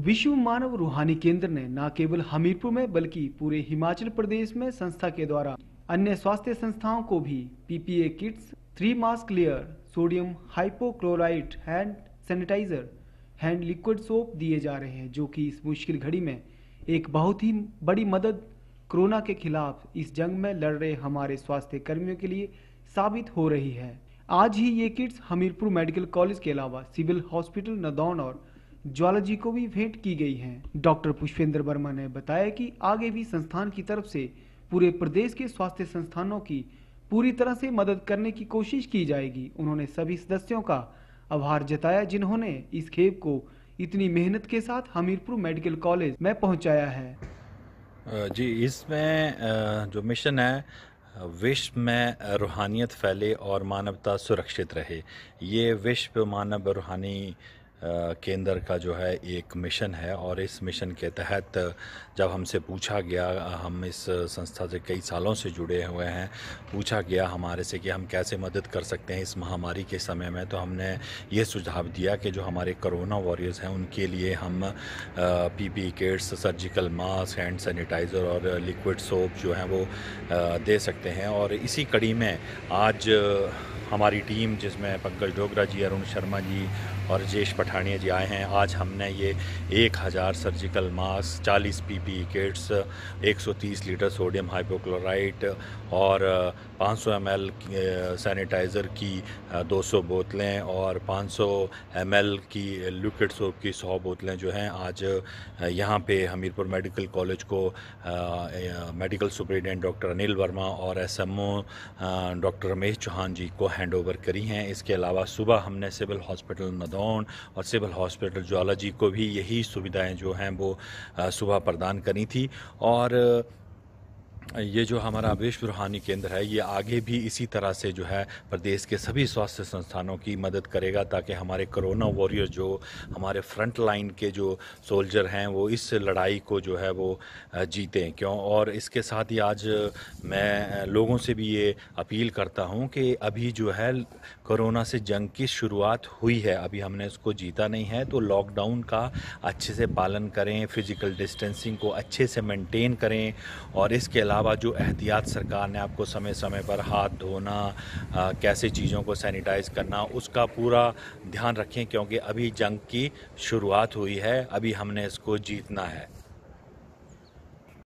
विश्व मानव रूहानी केंद्र ने न केवल हमीरपुर में बल्कि पूरे हिमाचल प्रदेश में संस्था के द्वारा अन्य स्वास्थ्य संस्थाओं को भी PPE kits three mask layer sodium hypochlorite hand sanitizer hand liquid soap दिए जा रहे हैं जो कि इस मुश्किल घड़ी में एक बहुत ही बड़ी मदद कोरोना के खिलाफ इस जंग में लड़ रहे हमारे स्वास्थ्य कर्मियों के लिए साबित हो रही है आज ही ये किट्स हमीरपुर मेडिकल कॉलेज के अलावा सिविल हॉस्पिटल नदौन और ज्वालाजी को भी भेंट की गई है डॉक्टर पुष्पेंद्र वर्मा ने बताया कि आगे भी संस्थान की तरफ से पूरे प्रदेश के स्वास्थ्य संस्थानों की पूरी तरह से मदद करने की कोशिश की जाएगी उन्होंने सभी सदस्यों का आभार जताया जिन्होंने इस खेप को इतनी मेहनत के साथ हमीरपुर मेडिकल कॉलेज में पहुंचाया है जी इसमें जो मिशन है विश्व में रूहानियत फैले और मानवता सुरक्षित रहे ये विश्व मानव रूहानी केंद्र का जो है एक मिशन है और इस मिशन के तहत जब हमसे पूछा गया हम इस संस्था से कई सालों से जुड़े हुए हैं पूछा गया हमारे से कि हम कैसे मदद कर सकते हैं इस महामारी के समय में तो हमने ये सुझाव दिया कि जो हमारे कोरोना वॉरियर्स हैं उनके लिए हम P P kits surgical mask hand sanitizer और लिक्विड सोप जो हैं वो दे सकते हैं और इसी कड़ी में आज हमारी टीम जिसमें पंकज डोगरा जी अरुण शर्मा जी और जेश पठान पठानिया जी आए हैं आज हमने ये एक हज़ार surgical mask 40 PP kits 130 litre sodium hypochlorite और 500 सौ एम सैनिटाइज़र की 200 बोतलें और 500 सौ की लिक्विड सोप की 100 बोतलें जो हैं आज यहाँ पे हमीरपुर मेडिकल कॉलेज को medical superintendent doctor Anil Verma और एसएमओ डॉक्टर रमेश चौहान जी को हैंड ओवर करी हैं इसके अलावा सुबह हमने सिविल हॉस्पिटल नदौन और और सिविल हॉस्पिटल ज्वालाजी को भी यही सुविधाएं जो हैं वो सुबह प्रदान करी थी और ये जो हमारा विश्व रूहानी केंद्र है ये आगे भी इसी तरह से जो है प्रदेश के सभी स्वास्थ्य संस्थानों की मदद करेगा ताकि हमारे कोरोना वॉरियर जो हमारे फ्रंट लाइन के जो सोल्जर हैं वो इस लड़ाई को जो है वो जीतें क्यों और इसके साथ ही आज मैं लोगों से भी ये अपील करता हूँ कि अभी जो है कोरोना से जंग की शुरुआत हुई है अभी हमने उसको जीता नहीं है तो लॉकडाउन का अच्छे से पालन करें फिज़िकल डिस्टेंसिंग को अच्छे से मेंटेन करें और इसके अलावा जो एहतियात सरकार ने आपको समय समय पर हाथ धोना कैसे चीज़ों को सैनिटाइज़ करना उसका पूरा ध्यान रखें क्योंकि अभी जंग की शुरुआत हुई है अभी हमने इसको जीतना है